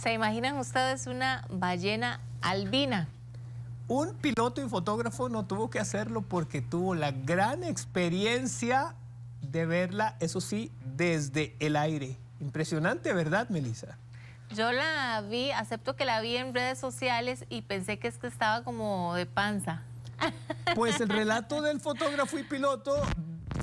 ¿Se imaginan ustedes una ballena albina? Un piloto y fotógrafo no tuvo que hacerlo porque tuvo la gran experiencia de verla, eso sí, desde el aire. Impresionante, ¿verdad, Melissa? Yo la vi, acepto que la vi en redes sociales y pensé que es que estaba como de panza. Pues el relato del fotógrafo y piloto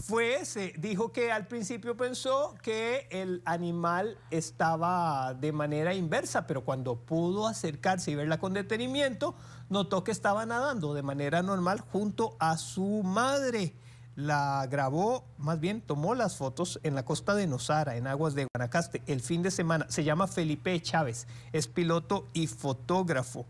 fue ese. Dijo que al principio pensó que el animal estaba de manera inversa, pero cuando pudo acercarse y verla con detenimiento, notó que estaba nadando de manera normal junto a su madre. La grabó, más bien tomó las fotos en la costa de Nosara, en aguas de Guanacaste, el fin de semana. Se llama Felipe Chávez, es piloto y fotógrafo.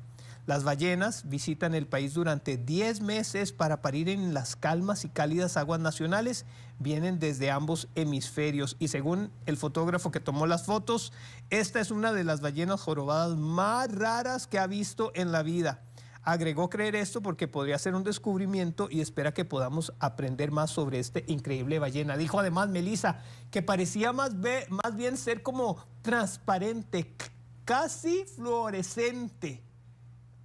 Las ballenas visitan el país durante 10 meses para parir en las calmas y cálidas aguas nacionales. Vienen desde ambos hemisferios y según el fotógrafo que tomó las fotos, esta es una de las ballenas jorobadas más raras que ha visto en la vida. Agregó creer esto porque podría ser un descubrimiento y espera que podamos aprender más sobre este increíble ballena. Dijo además Melissa que parecía más bien ser como transparente, casi fluorescente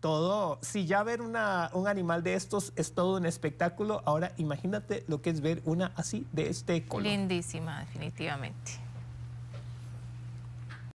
todo, si ya ver una, un animal de estos es todo un espectáculo, ahora imagínate lo que es ver una así de este color. Lindísima, definitivamente.